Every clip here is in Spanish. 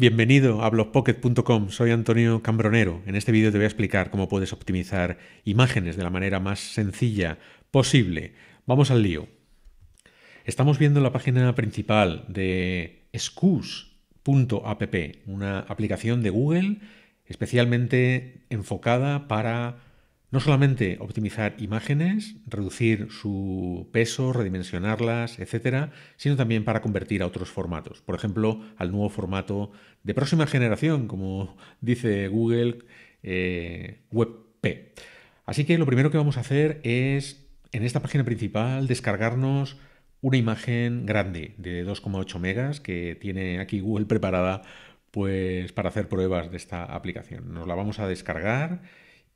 Bienvenido a blogpocket.com, soy Antonio Cambronero. En este vídeo te voy a explicar cómo puedes optimizar imágenes de la manera más sencilla posible. Vamos al lío. Estamos viendo la página principal de excuse.app, una aplicación de Google especialmente enfocada para no solamente optimizar imágenes, reducir su peso, redimensionarlas, etcétera, sino también para convertir a otros formatos. Por ejemplo, al nuevo formato de próxima generación, como dice Google eh, WebP. Así que lo primero que vamos a hacer es, en esta página principal, descargarnos una imagen grande de 2,8 megas que tiene aquí Google preparada pues, para hacer pruebas de esta aplicación. Nos la vamos a descargar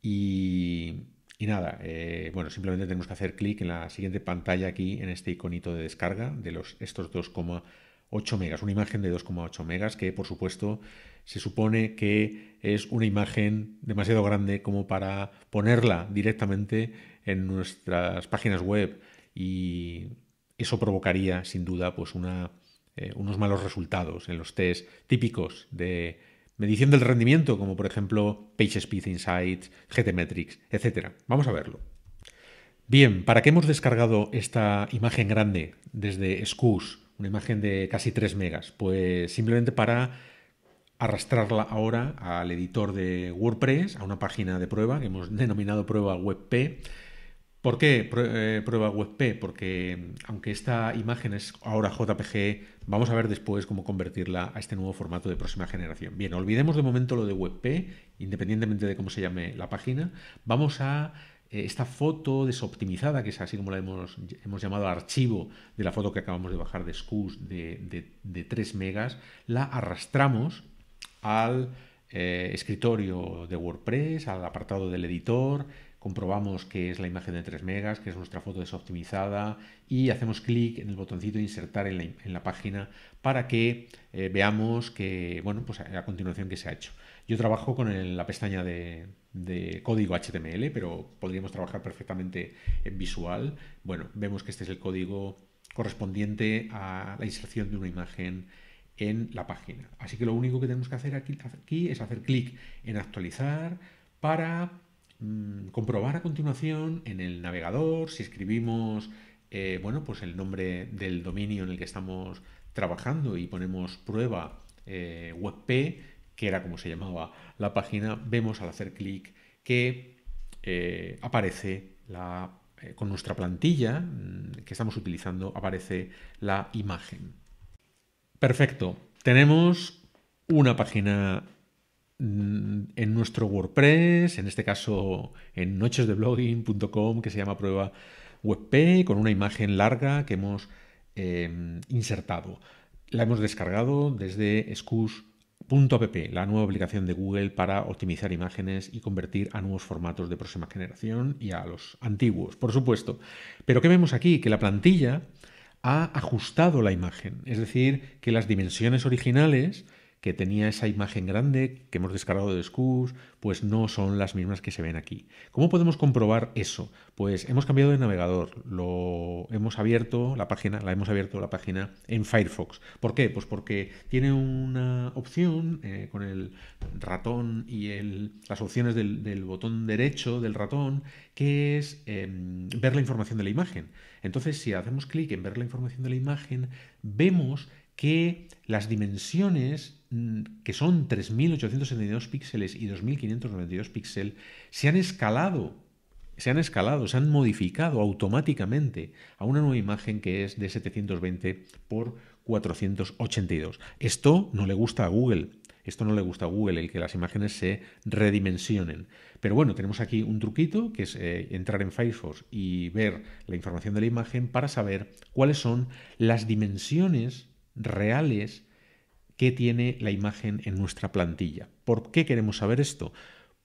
y, nada, eh, bueno, simplemente tenemos que hacer clic en la siguiente pantalla aquí, en este iconito de descarga de los, estos 2,8 megas, una imagen de 2,8 megas que por supuesto se supone que es una imagen demasiado grande como para ponerla directamente en nuestras páginas web y eso provocaría sin duda pues eh, unos malos resultados en los test típicos de medición del rendimiento, como por ejemplo PageSpeed Insights, GTmetrics, etc. Vamos a verlo. Bien, ¿para qué hemos descargado esta imagen grande desde SCUS? Una imagen de casi 3 megas. Pues simplemente para arrastrarla ahora al editor de WordPress, a una página de prueba que hemos denominado prueba WebP ¿Por qué eh, prueba WebP? Porque mm, aunque esta imagen es ahora JPG, vamos a ver después cómo convertirla a este nuevo formato de próxima generación. Bien, olvidemos de momento lo de WebP, independientemente de cómo se llame la página. Vamos a eh, esta foto desoptimizada, que es así como la hemos, llamado archivo de la foto que acabamos de bajar de skus de, 3 megas, la arrastramos al eh, escritorio de WordPress, al apartado del editor comprobamos que es la imagen de 3 megas, que es nuestra foto desoptimizada y hacemos clic en el botoncito insertar en la, página para que eh, veamos que, bueno, pues a, continuación que se ha hecho. Yo trabajo con la pestaña de, código HTML, pero podríamos trabajar perfectamente en visual. Bueno, vemos que este es el código correspondiente a la inserción de una imagen en la página. Así que lo único que tenemos que hacer aquí, aquí es hacer clic en actualizar para Mm, comprobar a continuación en el navegador si escribimos eh, bueno, pues el nombre del dominio en el que estamos trabajando y ponemos prueba eh, webp, que era como se llamaba la página, vemos al hacer clic que eh, aparece la, con nuestra plantilla mm, que estamos utilizando, aparece la imagen. Perfecto, tenemos una página Mm, en nuestro WordPress, en este caso en nochesdeblogging.com, que se llama prueba WebP, con una imagen larga que hemos em, insertado. La hemos descargado desde excuse.app, la nueva aplicación de Google para optimizar imágenes y convertir a nuevos formatos de próxima generación y a los antiguos, por supuesto. Pero ¿qué vemos aquí? Que la plantilla ha ajustado la imagen, es decir, que las dimensiones originales que tenía esa imagen grande que hemos descargado de Scus, pues no son las mismas que se ven aquí. ¿Cómo podemos comprobar eso? Pues hemos cambiado de navegador, lo hemos abierto la página, la hemos abierto la página en Firefox. ¿Por qué? Pues porque tiene una opción eh, con el ratón y las opciones del, botón derecho del ratón que es em, ver la información de la imagen. Entonces, si hacemos clic en ver la información de la imagen, vemos que las dimensiones, mm, que son 3.872 píxeles y 2.592 píxeles, se han escalado, se han escalado, se han modificado automáticamente a una nueva imagen que es de 720 por 482. Esto no le gusta a Google. Esto no le gusta a Google, el que las imágenes se redimensionen. Pero bueno, tenemos aquí un truquito que es eh, entrar en Firefox y ver la información de la imagen para saber cuáles son las dimensiones reales que tiene la imagen en nuestra plantilla. ¿Por qué queremos saber esto?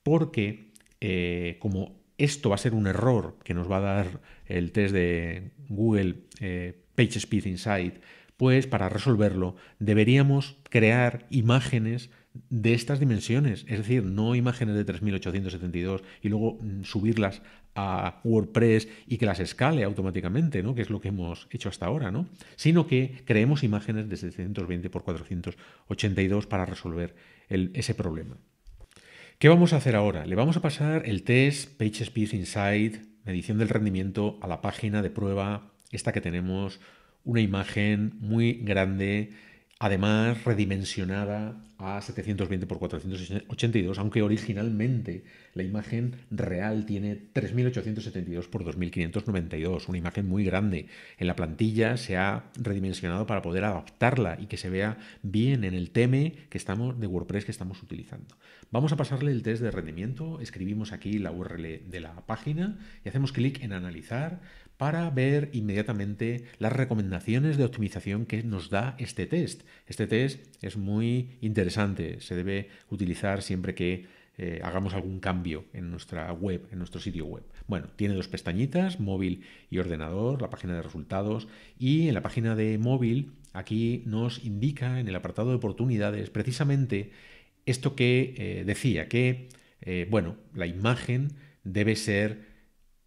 Porque eh, como esto va a ser un error que nos va a dar el test de Google eh, PageSpeed Insight, pues para resolverlo deberíamos crear imágenes de estas dimensiones, es decir, no imágenes de 3.872 y luego mm, subirlas a WordPress y que las escale automáticamente, ¿no? que es lo que hemos hecho hasta ahora, ¿no? sino que creemos imágenes de 720 x 482 para resolver ese problema. ¿Qué vamos a hacer ahora? Le vamos a pasar el test PageSpeed Insight, medición del rendimiento, a la página de prueba, esta que tenemos, una imagen muy grande además redimensionada a 720x482, aunque originalmente la imagen real tiene 3872 x 2592, una imagen muy grande. En la plantilla se ha redimensionado para poder adaptarla y que se vea bien en el tema que estamos de WordPress que estamos utilizando. Vamos a pasarle el test de rendimiento, escribimos aquí la URL de la página y hacemos clic en analizar para ver inmediatamente las recomendaciones de optimización que nos da este test. Este test es muy interesante, se debe utilizar siempre que eh, hagamos algún cambio en nuestra web, en nuestro sitio web. Bueno, tiene dos pestañitas, móvil y ordenador, la página de resultados y en la página de móvil aquí nos indica en el apartado de oportunidades precisamente esto que eh, decía, que, eh, bueno, la imagen debe ser,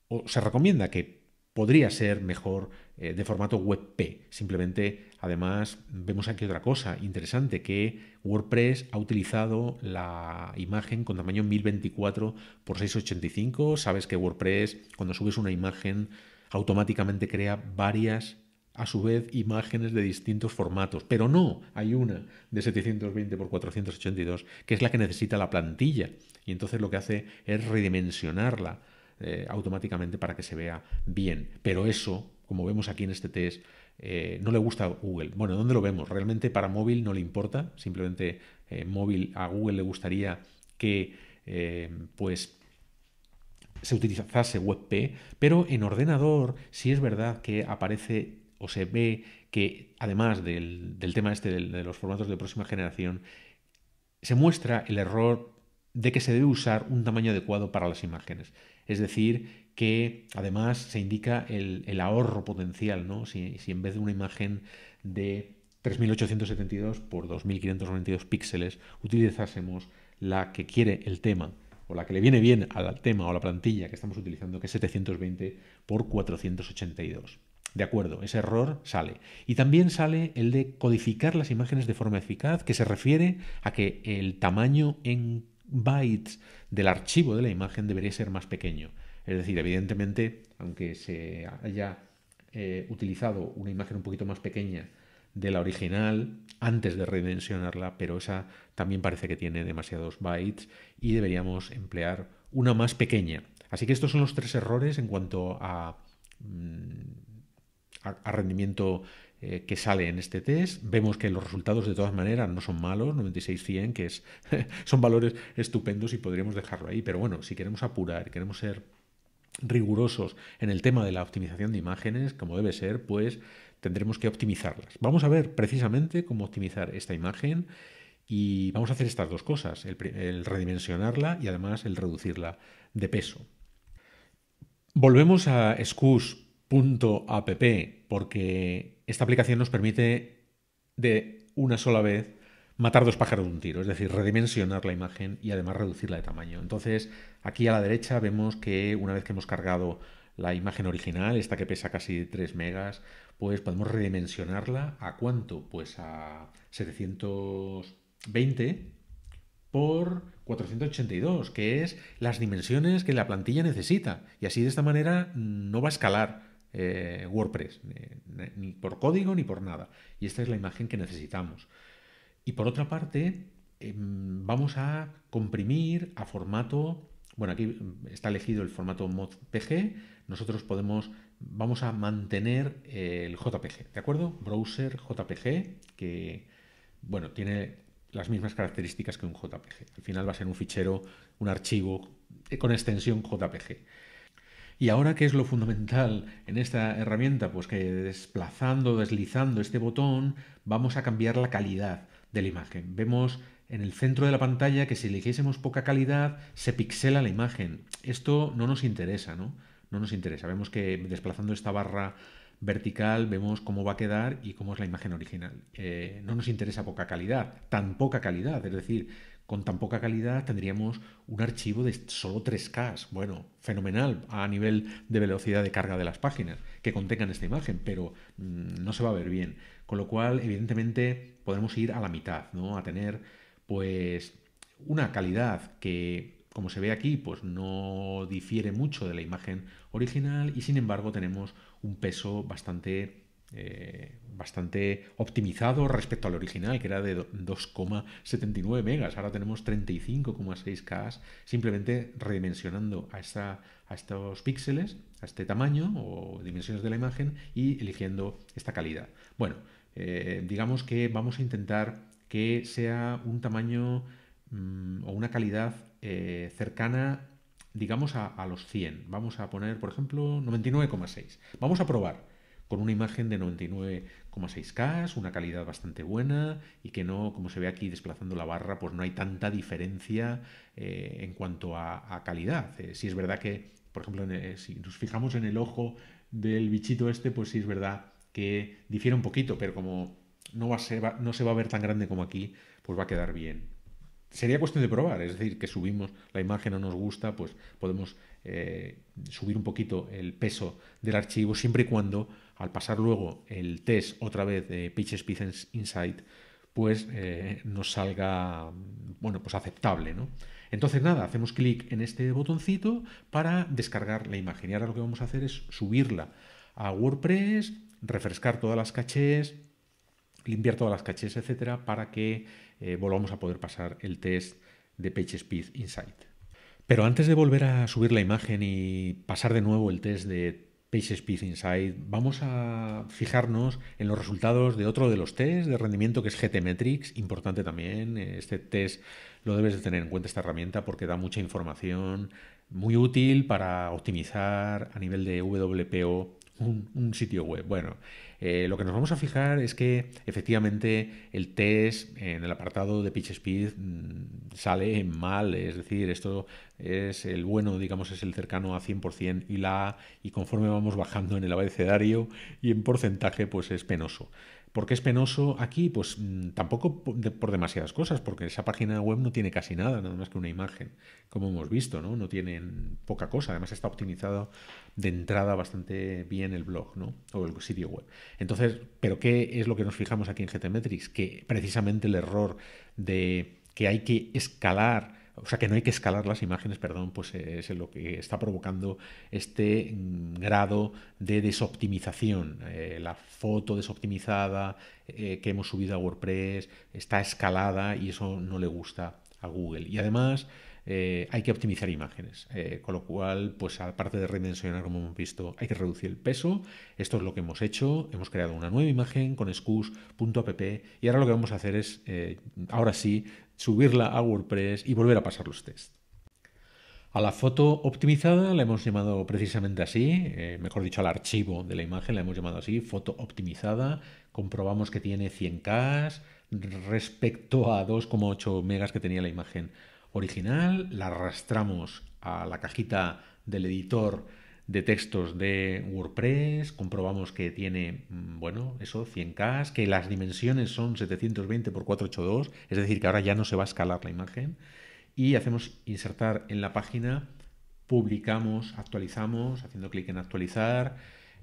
o se recomienda que podría ser mejor eh, de formato WebP. Simplemente, además, vemos aquí otra cosa interesante, que WordPress ha utilizado la imagen con tamaño 1024 x 685. Sabes que WordPress, cuando subes una imagen, automáticamente crea varias a su vez imágenes de distintos formatos, pero no, hay una de 720 x 482 que es la que necesita la plantilla y entonces lo que hace es redimensionarla eh, automáticamente para que se vea bien, pero eso, como vemos aquí en este test, eh, no le gusta a Google. Bueno, ¿dónde lo vemos? Realmente para móvil no le importa, simplemente eh, móvil a Google le gustaría que pues se utilizase WebP, pero en ordenador sí es verdad que aparece o se ve que, además del, tema este de, los formatos de próxima generación, se muestra el error de que se debe usar un tamaño adecuado para las imágenes. Es decir, que además se indica el, ahorro potencial, ¿no? Si, en vez de una imagen de 3872 por 2592 píxeles utilizásemos la que quiere el tema o la que le viene bien al tema o la plantilla que estamos utilizando, que es 720 por 482. De acuerdo, ese error sale. Y también sale el de codificar las imágenes de forma eficaz, que se refiere a que el tamaño en bytes del archivo de la imagen debería ser más pequeño. Es decir, evidentemente, aunque se haya eh, utilizado una imagen un poquito más pequeña de la original antes de redimensionarla, pero esa también parece que tiene demasiados bytes y deberíamos emplear una más pequeña. Así que estos son los tres errores en cuanto a mm, a, rendimiento eh, que sale en este test. Vemos que los resultados de todas maneras no son malos, 96-100, que son valores estupendos y podríamos dejarlo ahí. Pero bueno, si queremos apurar, queremos ser rigurosos en el tema de la optimización de imágenes, como debe ser, pues tendremos que optimizarlas. Vamos a ver precisamente cómo optimizar esta imagen y vamos a hacer estas dos cosas, el, redimensionarla y además el reducirla de peso. Volvemos a Scush. .app porque esta aplicación nos permite de una sola vez matar dos pájaros de un tiro, es decir, redimensionar la imagen y además reducirla de tamaño. Entonces, aquí a la derecha vemos que una vez que hemos cargado la imagen original, esta que pesa casi 3 megas, pues podemos redimensionarla a cuánto? Pues a 720 por 482, que es las dimensiones que la plantilla necesita. Y así de esta manera no va a escalar eh, WordPress, ni por código ni por nada. Y esta es la imagen que necesitamos. Y por otra parte, em, vamos a comprimir a formato, bueno, aquí está elegido el formato modpg, nosotros podemos, vamos a mantener el JPG, ¿de acuerdo? Browser JPG, que, bueno, tiene las mismas características que un JPG. Al final va a ser un fichero, un archivo eh, con extensión JPG. Y ahora, ¿qué es lo fundamental en esta herramienta? Pues que desplazando, deslizando este botón, vamos a cambiar la calidad de la imagen. Vemos en el centro de la pantalla que si eligiésemos poca calidad, se pixela la imagen. Esto no nos interesa, ¿no? No nos interesa. Vemos que desplazando esta barra vertical vemos cómo va a quedar y cómo es la imagen original. Eh, no nos interesa poca calidad, tan poca calidad. Es decir, con tan poca calidad tendríamos un archivo de solo 3K. Bueno, fenomenal a nivel de velocidad de carga de las páginas que contengan esta imagen, pero mm, no se va a ver bien. Con lo cual, evidentemente, podemos ir a la mitad, ¿no? A tener, pues, una calidad que, como se ve aquí, pues no difiere mucho de la imagen original y, sin embargo, tenemos un peso bastante eh, bastante optimizado respecto al original, que era de 2,79 megas. Ahora tenemos 35,6K simplemente redimensionando a, esta, a estos píxeles, a este tamaño o dimensiones de la imagen y eligiendo esta calidad. Bueno, eh, digamos que vamos a intentar que sea un tamaño mm, o una calidad eh, cercana digamos a, los 100. Vamos a poner, por ejemplo, 99,6. Vamos a probar con una imagen de 99,6K, una calidad bastante buena y que no, como se ve aquí desplazando la barra, pues no hay tanta diferencia eh, en cuanto a, calidad. Eh, si es verdad que, por ejemplo, eh, si nos fijamos en el ojo del bichito este, pues sí es verdad que difiere un poquito, pero como no, va no se va a ver tan grande como aquí, pues va a quedar bien sería cuestión de probar, es decir, que subimos la imagen no nos gusta, pues podemos subir un poquito el peso del archivo siempre y cuando al pasar luego el test otra vez de PageSpeed Speed Insight, pues eh, nos salga, bueno, pues aceptable, ¿no? Entonces nada, hacemos clic en este botoncito para descargar la imagen y ahora lo que vamos a hacer es subirla a WordPress, refrescar todas las cachés, limpiar todas las cachés, etcétera, para que eh, volvamos a poder pasar el test de PageSpeed Insight. Pero antes de volver a subir la imagen y pasar de nuevo el test de PageSpeed Insight, vamos a fijarnos en los resultados de otro de los test de rendimiento que es GTmetrix, importante también. Eh, este test lo debes de tener en cuenta esta herramienta porque da mucha información muy útil para optimizar a nivel de WPO un, un sitio web. Bueno, eh, lo que nos vamos a fijar es que efectivamente el test en el apartado de pitch speed mm, sale mal, es decir, esto es el bueno, digamos, es el cercano a 100% y la y conforme vamos bajando en el abecedario y en porcentaje, pues es penoso. ¿Por qué es penoso aquí? Pues mm, tampoco por demasiadas cosas, porque esa página web no tiene casi nada, nada más que una imagen, como hemos visto, ¿no? No tienen poca cosa, además está optimizado de entrada bastante bien el blog, ¿no? O el sitio web. Entonces, ¿pero qué es lo que nos fijamos aquí en GTmetrix? Que precisamente el error de que hay que escalar o sea que no hay que escalar las imágenes, perdón, pues eh, es lo que está provocando este mm, grado de desoptimización. Eh, la foto desoptimizada eh, que hemos subido a WordPress está escalada y eso no le gusta a Google. Y además hay que optimizar imágenes, con lo cual, pues aparte de redimensionar como hemos visto, hay que reducir el peso. Esto es lo que hemos hecho. Hemos creado una nueva imagen con excuse.app y ahora lo que vamos a hacer es, ahora sí, subirla a WordPress y volver a pasar los tests. A la foto optimizada la hemos llamado precisamente así, eh, mejor dicho, al archivo de la imagen la hemos llamado así, foto optimizada. Comprobamos que tiene 100K respecto a 2,8 megas que tenía la imagen original. La arrastramos a la cajita del editor de textos de WordPress, comprobamos que tiene, mm, bueno, eso, 100K, que las dimensiones son 720 x 482, es decir, que ahora ya no se va a escalar la imagen, y hacemos insertar en la página, publicamos, actualizamos, haciendo clic en actualizar,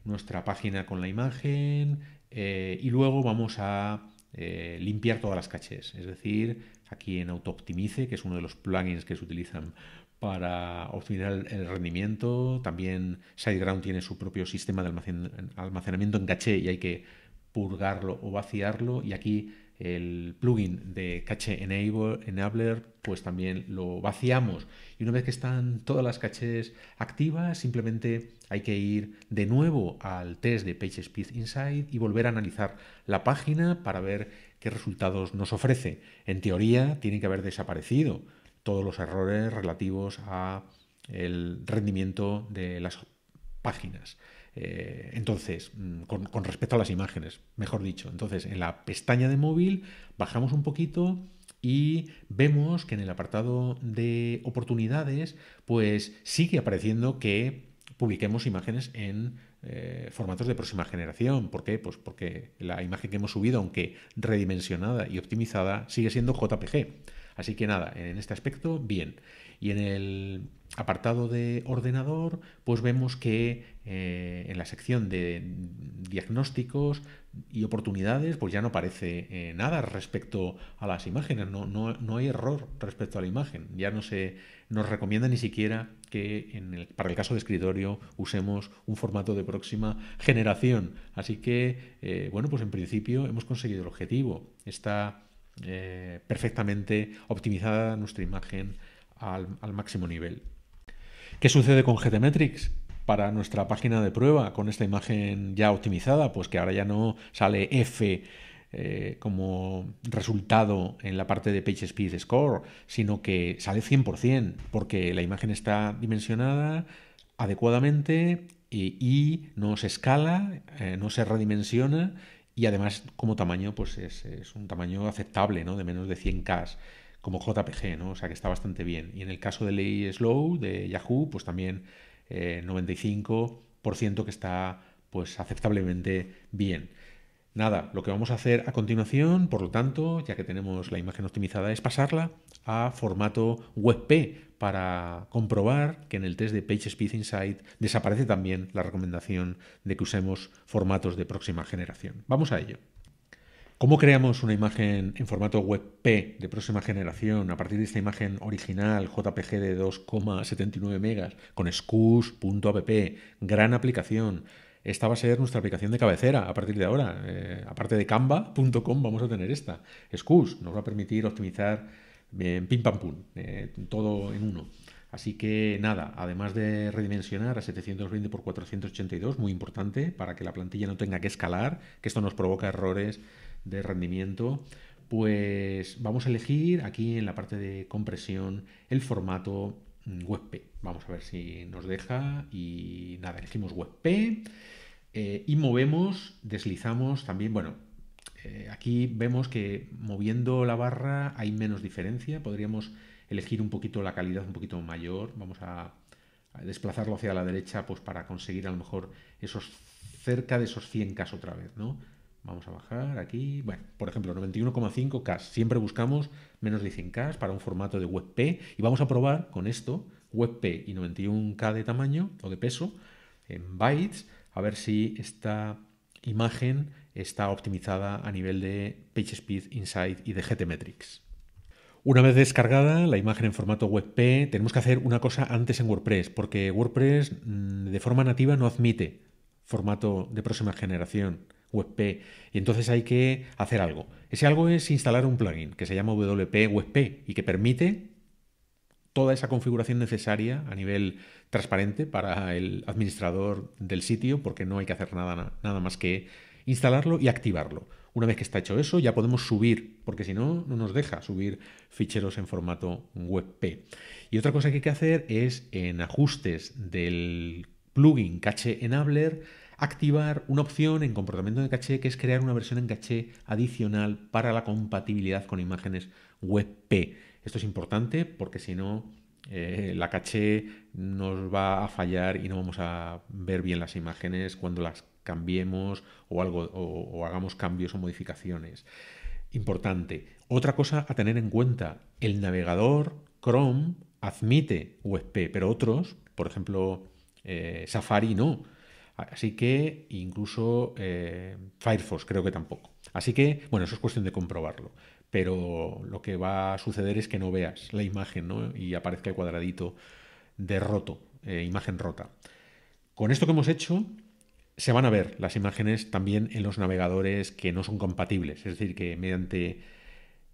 nuestra página con la imagen, eh, y luego vamos a eh, limpiar todas las cachés, es decir, aquí en AutoOptimize, que es uno de los plugins que se utilizan para obtener el rendimiento. También SiteGround tiene su propio sistema de almacenamiento en caché y hay que purgarlo o vaciarlo. Y aquí el plugin de caché enabler, pues también lo vaciamos. Y una vez que están todas las cachés activas, simplemente hay que ir de nuevo al test de PageSpeed Insight y volver a analizar la página para ver qué resultados nos ofrece. En teoría, tienen que haber desaparecido todos los errores relativos a el rendimiento de las páginas. Eh, entonces, mm, con, respecto a las imágenes, mejor dicho. Entonces, en la pestaña de móvil bajamos un poquito y vemos que en el apartado de oportunidades, pues sigue apareciendo que publiquemos imágenes en eh, formatos de próxima generación. ¿Por qué? Pues porque la imagen que hemos subido, aunque redimensionada y optimizada, sigue siendo JPG. Así que nada, en este aspecto, bien. Y en el apartado de ordenador, pues vemos que eh, en la sección de diagnósticos y oportunidades, pues ya no aparece eh, nada respecto a las imágenes, no, no, no, hay error respecto a la imagen. Ya no se nos recomienda ni siquiera que en el, para el caso de escritorio usemos un formato de próxima generación. Así que, eh, bueno, pues en principio hemos conseguido el objetivo. Esta eh, perfectamente optimizada nuestra imagen al, máximo nivel. ¿Qué sucede con GTmetrix? para nuestra página de prueba con esta imagen ya optimizada, pues que ahora ya no sale F eh, como resultado en la parte de PageSpeed Score, sino que sale 100%, porque la imagen está dimensionada adecuadamente y, no se escala, eh, no se redimensiona y además como tamaño pues es, un tamaño aceptable, ¿no? De menos de 100K como JPG, ¿no? O sea que está bastante bien. Y en el caso de Ley Slow de Yahoo, pues también 95% eh, que está pues aceptablemente bien. Nada, lo que vamos a hacer a continuación, por lo tanto, ya que tenemos la imagen optimizada, es pasarla a formato WebP para comprobar que en el test de PageSpeed Insight desaparece también la recomendación de que usemos formatos de próxima generación. Vamos a ello. ¿Cómo creamos una imagen en formato WebP de próxima generación a partir de esta imagen original JPG de 2,79 megas con SCUS.app? Gran aplicación. Esta va a ser nuestra aplicación de cabecera a partir de ahora. Eh, aparte de canva.com vamos a tener esta. Scus nos va a permitir optimizar en pim pam pum, eh, todo en uno. Así que nada, además de redimensionar a 720 x 482, muy importante para que la plantilla no tenga que escalar, que esto nos provoca errores de rendimiento, pues vamos a elegir aquí en la parte de compresión el formato mm, WebP. Vamos a ver si nos deja y nada, elegimos WebP eh, y movemos, deslizamos también, bueno, eh, aquí vemos que moviendo la barra hay menos diferencia, podríamos elegir un poquito la calidad un poquito mayor, vamos a, desplazarlo hacia la derecha pues para conseguir a lo mejor esos cerca de esos 100K otra vez, ¿no? Vamos a bajar aquí, bueno, por ejemplo, 91,5K, siempre buscamos menos de 100K para un formato de WebP y vamos a probar con esto, WebP y 91K de tamaño o de peso en bytes, a ver si esta imagen está optimizada a nivel de PageSpeed, Insight y de GTmetrix. Una vez descargada la imagen en formato WebP, tenemos que hacer una cosa antes en WordPress, porque WordPress mm, de forma nativa no admite formato de próxima generación, WebP, y entonces hay que hacer algo. Ese algo es instalar un plugin que se llama WP WebP y que permite toda esa configuración necesaria a nivel transparente para el administrador del sitio, porque no hay que hacer nada, nada más que instalarlo y activarlo. Una vez que está hecho eso, ya podemos subir, porque si no, no nos deja subir ficheros en formato WebP. Y otra cosa que hay que hacer es en ajustes del plugin Cache Enabler, activar una opción en comportamiento de caché que es crear una versión en caché adicional para la compatibilidad con imágenes WebP. Esto es importante porque si no, eh, la caché nos va a fallar y no vamos a ver bien las imágenes cuando las cambiemos o, algo, o, hagamos cambios o modificaciones. Importante. Otra cosa a tener en cuenta, el navegador Chrome admite USP, pero otros, por ejemplo eh, Safari no. Así que incluso eh, Firefox creo que tampoco. Así que, bueno, eso es cuestión de comprobarlo pero lo que va a suceder es que no veas la imagen y aparezca el cuadradito de roto, eh, imagen rota. Con esto que hemos hecho, se van a ver las imágenes también en los navegadores que no son compatibles, es decir, que mediante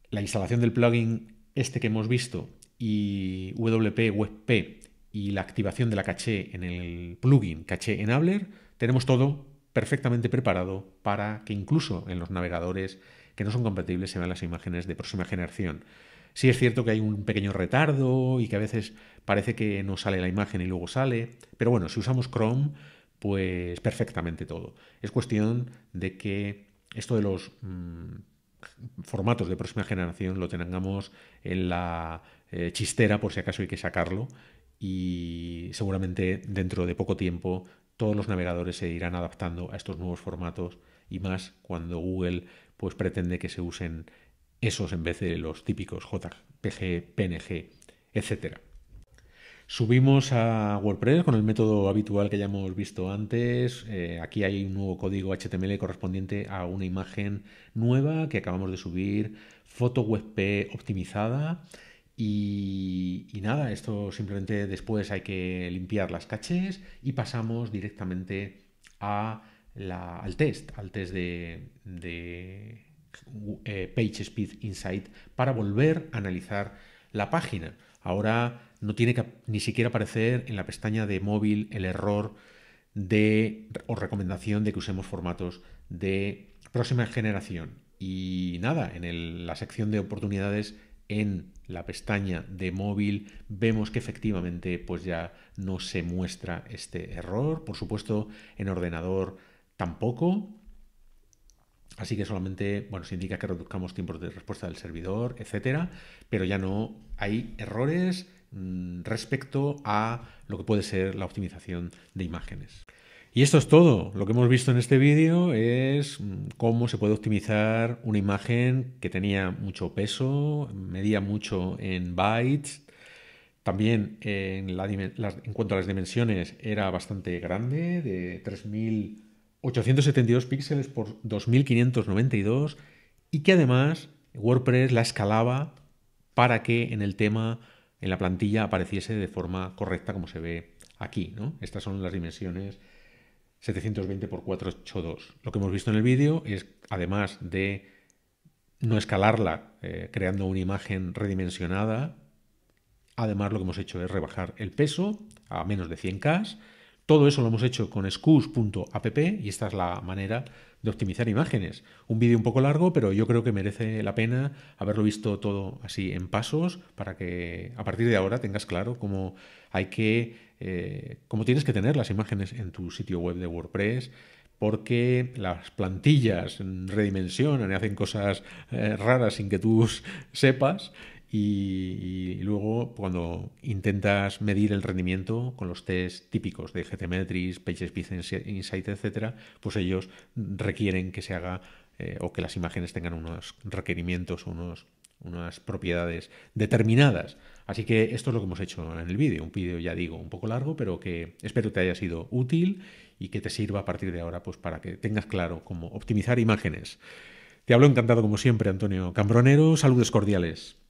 la instalación del plugin este que hemos visto y WP WebP y la activación de la caché en el plugin caché enabler, tenemos todo perfectamente preparado para que incluso en los navegadores que no son compatibles se ven las imágenes de próxima generación. Sí es cierto que hay un pequeño retardo y que a veces parece que no sale la imagen y luego sale, pero bueno, si usamos Chrome, pues perfectamente todo. Es cuestión de que esto de los mm, formatos de próxima generación lo tengamos en la eh, chistera por si acaso hay que sacarlo y seguramente dentro de poco tiempo todos los navegadores se irán adaptando a estos nuevos formatos y más cuando Google pues pretende que se usen esos en vez de los típicos JPG, PNG, etc. Subimos a WordPress con el método habitual que ya hemos visto antes. Eh, aquí hay un nuevo código HTML correspondiente a una imagen nueva que acabamos de subir, foto WebP optimizada. Y, y, nada, esto simplemente después hay que limpiar las caches y pasamos directamente a al test, al test de, eh, PageSpeed Insight para volver a analizar la página. Ahora no tiene que ni siquiera aparecer en la pestaña de móvil el error de o recomendación de que usemos formatos de próxima generación. Y nada, en la sección de oportunidades en la pestaña de móvil vemos que efectivamente pues ya no se muestra este error. Por supuesto, en ordenador tampoco. Así que solamente, bueno, se indica que reduzcamos tiempos de respuesta del servidor, etcétera, pero ya no hay errores mm, respecto a lo que puede ser la optimización de imágenes. Y esto es todo. Lo que hemos visto en este vídeo es mm, cómo se puede optimizar una imagen que tenía mucho peso, medía mucho en bytes. También eh, en, la, en cuanto a las dimensiones era bastante grande, de 3000 872 píxeles por 2592 y que además WordPress la escalaba para que en el tema, en la plantilla, apareciese de forma correcta como se ve aquí. ¿no? Estas son las dimensiones 720 por 482. Lo que hemos visto en el vídeo es, además de no escalarla eh, creando una imagen redimensionada, además lo que hemos hecho es rebajar el peso a menos de 100K todo eso lo hemos hecho con excuse.app y esta es la manera de optimizar imágenes. Un vídeo un poco largo, pero yo creo que merece la pena haberlo visto todo así en pasos para que a partir de ahora tengas claro cómo hay que, eh, cómo tienes que tener las imágenes en tu sitio web de WordPress porque las plantillas redimensionan y hacen cosas eh, raras sin que tú sepas y, luego cuando intentas medir el rendimiento con los test típicos de GTmetrix, PageSpeed Insight, etcétera, pues ellos requieren que se haga eh, o que las imágenes tengan unos requerimientos, unos, unas propiedades determinadas. Así que esto es lo que hemos hecho en el vídeo, un vídeo ya digo un poco largo, pero que espero te haya sido útil y que te sirva a partir de ahora pues para que tengas claro cómo optimizar imágenes. Te hablo encantado como siempre, Antonio Cambronero. Saludos cordiales.